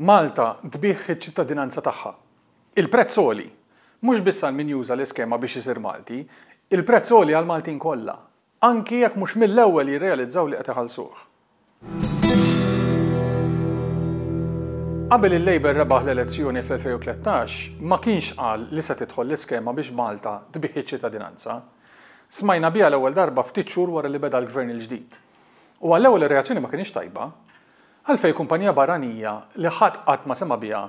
Malta tbieħ iċ-ċittadinanza tagħha. Il-prezz oli, mhux biss għal min juża l-iskema biex isir Malti, il-prezz oli għal Maltin kollha, anki jekk mhux mill-ewwel jirrealizzaw li qed iħallsuh. Qabel il-Labor rebaħ l-elezzjoni fl-2013, ma kienx qal li se tidħol l-iskema biex Malta tbiħ iċ-ċittadinanza. Smajna biha l-ewwel darba ftit xhur wara li beda l-gvern il-ġdid. U għall-ewwel reazzjoni ma kienx tajba, għalfej kumpanija barranija li ħadd qatt ma sema biha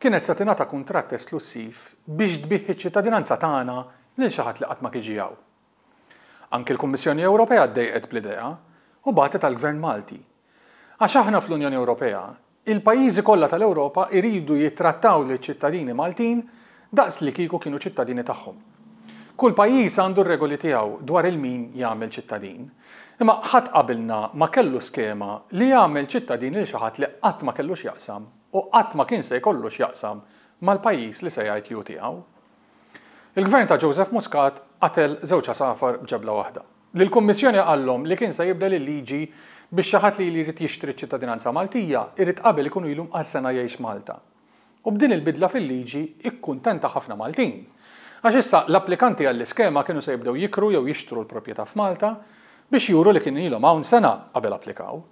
kienet se tingħata kuntratt esklusiv biex tbieħ iċ-ċittadinanza tagħna lil xi ħadd li qatt ma kiġijaw. Anki l-Kummissjoni Ewropea ddejqet bl-idea u bagħtet tal gvern Malti. Għax aħna fl-Unjoni Ewropea, il-pajjiżi kollha tal-Ewropa iridu jittrattaw liċ ċittadini Maltin daqs li kieku kienu ċittadini tagħhom. Kull pajjiż għandu regoli tiegħu dwar il-min jagħmel ċittadin. Imma ħadd qabilna ma kellu skema li jagħmel ċittadin li xi ħadd li qatt ma kellux jaqsam u qatt ma kien se jkollux jaqsam mal-pajjiż li se jgħid li tiegħu. Il-gvern ta' Joseph Muscat qatel żewġ safar b'ġabla waħda. L-Kummissjoni għallhom li kien se jibda liġi biex xi ħadd li jrid jishtri ċittadinanza Maltija irrit qabel ikunu jilum għal sena jgħix Malta. U b'din il-bidla fil-liġi ikkuntenta ħafna Maltin Għax issa l-applikanti għall-iskema kienu se jibdew jikru jew jixtru l-proprjetà f'Malta biex juru li kien ilhom hawn sena qabel applikaw.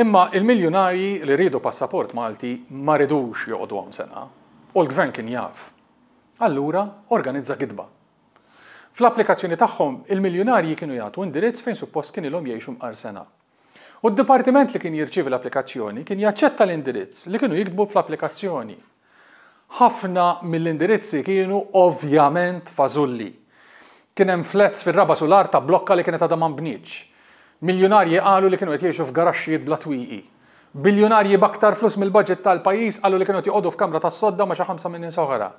Imma il-miljonari li rridu passaport Malti ma ridux joqgħdu hawn sena u l-gvern kien jaf. Allura organizza gidba. Fl-applikazzjoni tagħhom il-miljonarji kienu jagħtu indirizz fejn suppost kien ilhom jgħixu mqar sena. U d-dipartiment li kien jirċievi l-applikazzjoni kien jaċċetta l-indirizz li kienu jikdbu fl-applikazzjoni ħafna mill-indirizzi kienu ovvjament fażulli. Kien hemm flets fir-raba solar ta' blokka li kienet għadha ma bniċ. Miljonarji qalu li kienu qed jgħixu f'garaxxijiet bla twieqi. Biljonarji baktar flus mill-budget tal-pajjiż qalu li kienu qed joqogħdu f'kamra tas-sodda ma' xi ħamsa minn oħra.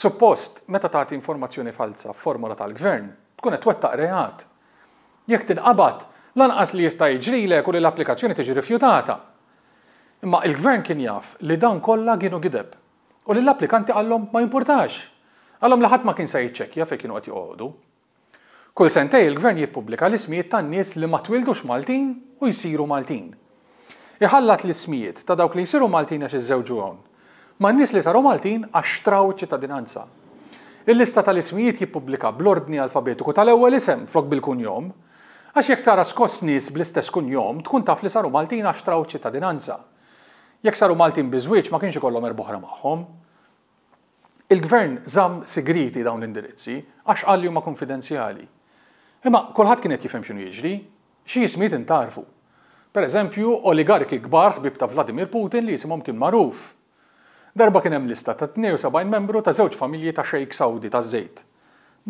Suppost, meta tagħti informazzjoni falsa f'formula tal-gvern, tkun qed twettaq reat. Jekk tinqabad, lanqas li jista' jiġrilek u li l-applikazzjoni tiġi rifjutata. Imma il-gvern kien jaf li dan kollha kienu gideb u li l-applikanti għallhom ma jimpurtax. Għallhom laħat ma kien se jiċċekkja fejn kienu qed joqogħdu. Kull sentej il-gvern jippubblika l-ismijiet tan-nies li ma twildux Maltin u jsiru Maltin. Iħallat l-ismijiet ta' dawk li jsiru Maltin għax iżżewġuhom. Ma n-nies li saru Maltin għax traw ċittadinanza. Il-lista tal-ismijiet jippubblika bl-ordni alfabetiku tal-ewwel isem flok bil-kunjom, għax jekk tara skoss nies bl-istess kunjom tkun taf li saru Maltin għax traw ċittadinanza jekk saru Maltin biżwieġ ma kienx ikollhom erboħra magħhom. Il-gvern żamm sigriti dawn l-indirizzi għax qalli huma konfidenzjali. Imma kulħadd kien qed jifhem x'inhu jiġri, xi jismiet intarfu. Per eżempju, oligarki kbar ħbib ta' Vladimir Putin li jisimhom kien magħruf. Darba kien hemm lista ta' 72 membru ta' żewġ familji ta' xejk Saudi ta' żejt.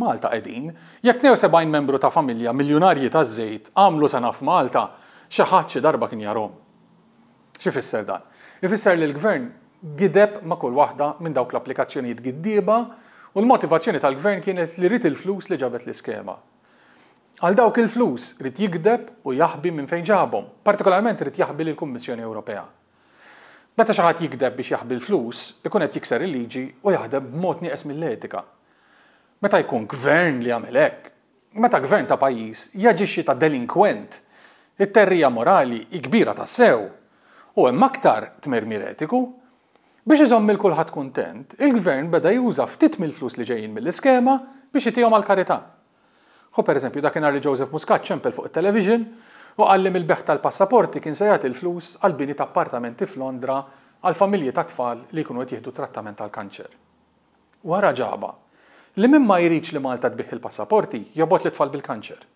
Malta qegħdin, jekk 72 membru ta' familja miljonarji ta' żejt għamlu sena Malta, xi ħadd xi darba kien jarhom. Xi fisser dan? Ifisser li l-gvern gideb ma' kull waħda minn dawk l-applikazzjonijiet giddieba u l-motivazzjoni tal-gvern kienet li rrit il-flus li ġabet l-iskema. Għal dawk il-flus rrit jigdeb u jaħbi minn fejn ġabhom, partikolarment rrit jaħbi l-Kummissjoni Ewropea. Meta xi ħadd biex jaħbi l-flus, ikun qed jikser il-liġi u jaħdem b'mod nieqes mill-etika. Meta jkun gvern li jagħmel hekk, meta gvern ta' pajjiż jaġixxi ta' delinkwent, it-terrija morali kbira ta' sew, u hemm aktar tmer miretiku. Biex iżomm il-kulħadd kuntent, il-gvern beda juża ftit mill-flus li ġejjin mill-iskema biex jitihom għal-karità. Hu pereżempju dakinhar li Joseph Muscat ċempel fuq it-television u qallim il-beħ tal-passaporti kien se jagħti il-flus għal bini ta' appartamenti f'Londra għal familji ta' tfal li jkunu qed jieħdu trattament tal-kanċer. Wara ġaba, li minn ma jridx li Malta tbiħ il-passaporti jobot li tfal bil-kanċer.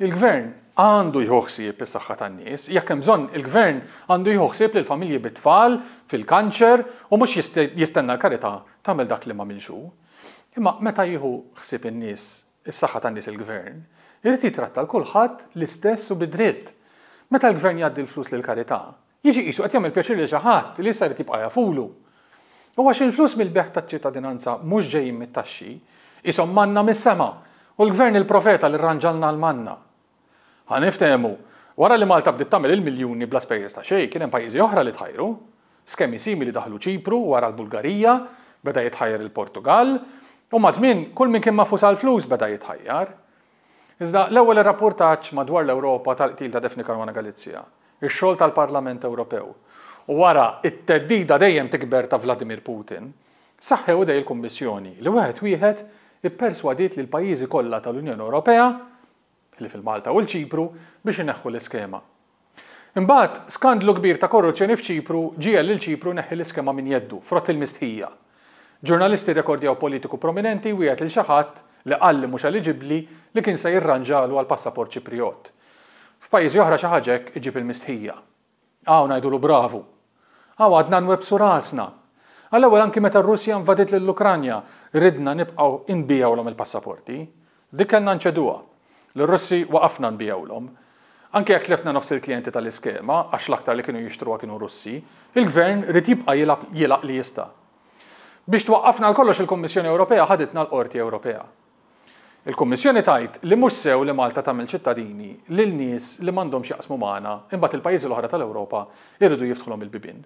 Il-gvern għandu jħoħsib is-saħħa tan-nies, jekk hemm bżonn il-gvern għandu jħoħsib lil familji bit-tfal fil-kanċer u mhux jistenna l-karità tagħmel dak li ma minxu. Imma meta jieħu ħsieb in-nies is-saħħa tan-nies il-gvern, irid jitratta kulħadd l-istess u bidritt. Meta l-gvern jgħaddi l-flus lil karità, jiġi qisu qed jagħmel pjaċir lil xi ħadd li sar jibqa' jafulu. U għax il-flus mill-beħ taċ-ċittadinanza mhux ġejjin mit-taxxi, isom manna mis-sema' U l-gvern il-profeta li rranġalna l-manna. Għaniftemu, wara li Malta bdiet tagħmel il-miljuni bla spejjeż ta' xejn, kien hemm pajjiżi oħra li tħajru, skemi simili daħlu Ċipru wara l-Bulgarija, beda jitħajjar il-Portugal, u ma' żmien kull min kien mafus għal-flus beda jitħajjar. Iżda l-ewwel rapportaġġ madwar l-Ewropa tal-qtil ta' Defni Karwana Galizja, ix-xogħol tal-Parlament Ewropew. U wara it-teddida dejjem tikber ta' Vladimir Putin, saħħew dej il-Kummissjoni li wieħed wieħed ipperswadiet li l-pajjiżi kollha tal-Unjoni Ewropea, li fil-Malta u l-Ċipru, biex ineħħu l-iskema. Imbagħad skandlu kbir ta' korruzzjoni f'Ċipru ġiel lil ċipru neħħi l-iskema min jeddu, frott il-mistħija. Ġurnalisti rekordjaw politiku prominenti u jgħet il-xaħat li qalli mhux eliġibbli li kien se jirranġalu għal passaport Ċipriot. F'pajjiżi oħra xi ħaġek iġib il-mistħija. Hawn ngħidulu bravu. Hawn għadna nwebsu rasna Għall-ewwel anki meta r-Russja invadit lill-Ukranja, ridna nibqgħu om il-passaporti. Dik kellna nċeduha. L-Russi waqafna nbijawlhom. Anke jekk lefna nofs il klienti tal-iskema, għax l-aktar li kienu jixtruha kienu Russi, il-gvern rid jibqa' jilaq li jista'. Biex twaqqafna l kollox il-Kommissjoni Ewropea ħaditna l-Qorti Ewropea. Il-Kommissjoni tajt li mhux sew li Malta tagħmel ċittadini l nies li mandom jaqsmu magħna imbagħad il-pajjiżi l ħra tal-Ewropa jridu jiftħlom il-bibin.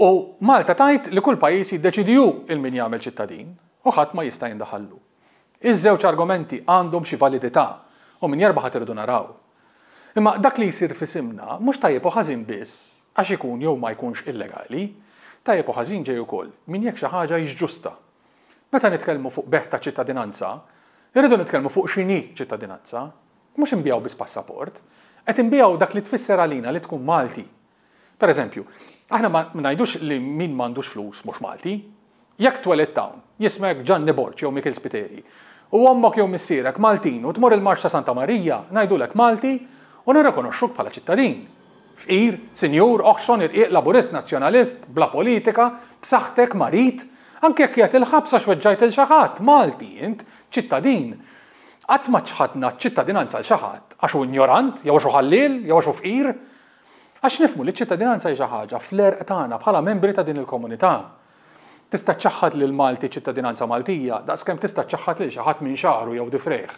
U Malta tajt li kull pajis jiddeċidiju il-min jagħmel ċittadin u ħadd ma jista' jindaħallu. Iż-żewġ argumenti għandhom xi validità u min jerbaħ irdu naraw. Imma dak li jisir fisimna mhux tajjeb u ħażin biss għax ikun jew ma jkunx illegali, tajjeb u ħażin ġej ukoll min jekk xi ħaġa ġusta. Meta nitkellmu fuq beħ ta' ċittadinanza, irridu nitkellmu fuq xini ċittadinanza, mhux imbijaw biss passaport, qed imbijaw dak li tfisser għalina li tkun Malti. Per eżempju, Aħna ma najdux li min m'għandux flus mhux Malti. Jekk Twellet Town, jismek Gianni Borċ jew Mikel Spiteri, u għommok jew missierek Maltin u tmur il-Marċ ta' Santa Marija, ngħidulek Malti u nirrekonoxxuk bħala ċittadin. Fqir, sinjur, oħxon, irqiq, laburist, nazzjonalist, bla politika, b'saħħtek, marit, anke jekk jgħat il-ħabsa xweġġajt il-xaħat, Malti, int, ċittadin Għatma maċħadna ċittadinanza l-xaħat, għaxu ignorant, jew għaxu ħallil, jew fqir, Għax nifmu li ċittadinanza hija ħaġa fler tagħna bħala membri ta' din il-komunità. Tista' ċaħħad lil Malti ċittadinanza Maltija, daqskemm tista' ċaħħad lil xi ħadd minn xahru jew difreħ.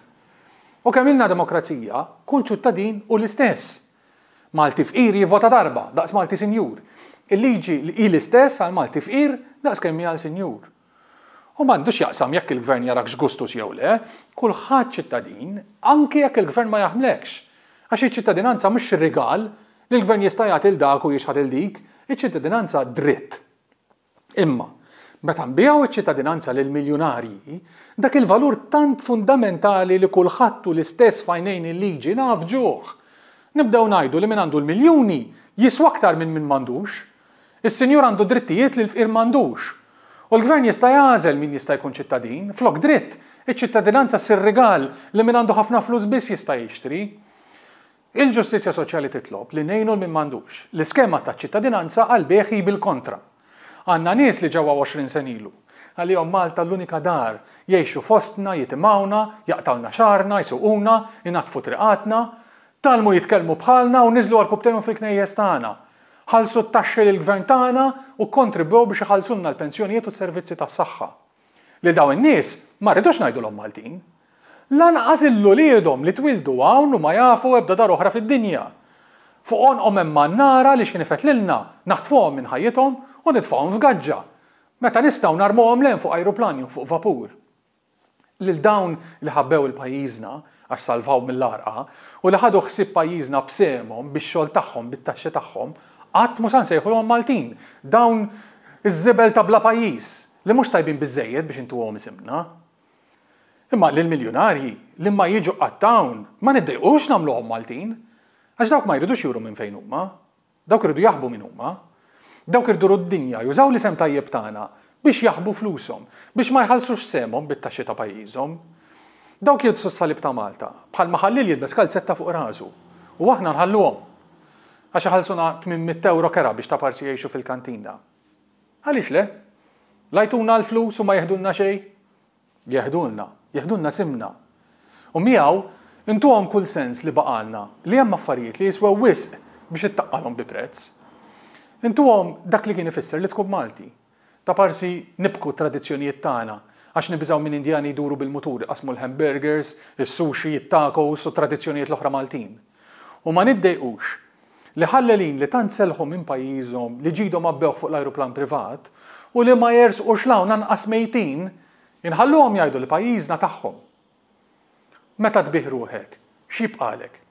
U kemm ilna demokrazija, kull ċittadin u l-istess. Malti fqir jivvota darba, daqs Malti sinjur. Il-liġi li l-istess għal Malti fqir, daqs kemm għal sinjur. U m'għandux jaqsam jekk il-gvern jarak x'gustus jew le, kulħadd ċittadin, anke jekk il-gvern ma jaħmlekx. Għax iċ-ċittadinanza mhux rigal li l-gvern jista' jagħti il dak u jixħad il dik iċ-ċittadinanza dritt. Imma, meta nbijaw iċ-ċittadinanza lil miljonarji, dak il-valur tant fundamentali li kulħadd u l-istess fajnejn il-liġi naf ġuħ. Nibdew ngħidu li min għandu l-miljuni jiswa aktar minn min m'għandux, is-sinjur għandu drittijiet li l-fqir m'għandux. U l-gvern jista' jażel min jista' jkun ċittadin, flok dritt, iċ-ċittadinanza sir-rigal li min għandu ħafna flus biss jista' jixtri. Il-ġustizja soċjali titlob li nejnu minn mandux l-iskema ta' ċittadinanza għal beħi bil-kontra. Għanna nies li ġewwa 20 senilu għalihom Malta l-unika dar jiexu fostna, jitimawna, jaqtawna xarna, jisuquna, jinatfu triqatna, talmu jitkelmu bħalna u nizlu għal kubtejhom fil-knejjes tagħna. Ħalsu t-taxxi l gvern tagħna u kontribwew biex iħallsulna l-pensjonijiet u s-servizzi tas-saħħa. Li dawn in-nies ma rridux ngħidulhom Maltin, lanqas li lulidhom li twildu hawn u ma jafu ebda dar oħra fid-dinja. Fuqon omem man nara li xinifet lilna, naħtfuhom minn ħajjithom u nitfahom f'gaġġa. Meta nistgħu narmuhom lejn fuq u fuq vapur. Lil dawn li ħabbew il-pajjiżna għax salvaw mill-arqa u li ħadu ħsib pajjiżna b'semhom biex xogħol tagħhom, bit-taxxi tagħhom, qatt mhux ansejħulhom Maltin. Dawn iż-żibel ta' bla pajjiż li mhux tajbin biżejjed biex intuhom isimna. Imma l-miljonari li ma jiġu għattawn ma niddejqux namluħom Maltin, għax dawk ma jridux juru minn fejn huma, dawk irridu jaħbu minn huma, dawk jridu d-dinja, jużaw li sem tajjeb tagħna biex jaħbu flushom, biex ma jħallsux semhom bit-taxxi ta' pajjiżhom. Dawk jibsu s-salib ta' Malta, bħal maħallil jidbes kalzetta fuq rasu, u aħna nħalluhom. Għax ħalsuna 800 euro kera biex ta' parsi jgħixu fil-kantina. Għaliex le? Lajtuna l-flus u ma jeħdunna xejn? jeħdulna, jeħdulna simna. U miegħu intu għom kull sens li baqalna li hemm affarijiet li jiswa wisq biex ittaqalhom bi prezz. Intu għom dak li kien ifisser li tkun Malti. Ta' parsi nibku tradizzjonijiet tagħna għax nibżaw minn Indjani jduru bil-mutur, qasmu l-hamburgers, is-sushi, it-tacos u tradizzjonijiet l-oħra Maltin. U ma niddejqux li ħallelin li tant selħu minn pajjiżhom li ġidhom abbew fuq l-ajruplan privat u li ma jersqux lawn nan mejtin għom jgħidu l pajjiżna tagħhom. Meta tbih ruħek, x'jibqalek?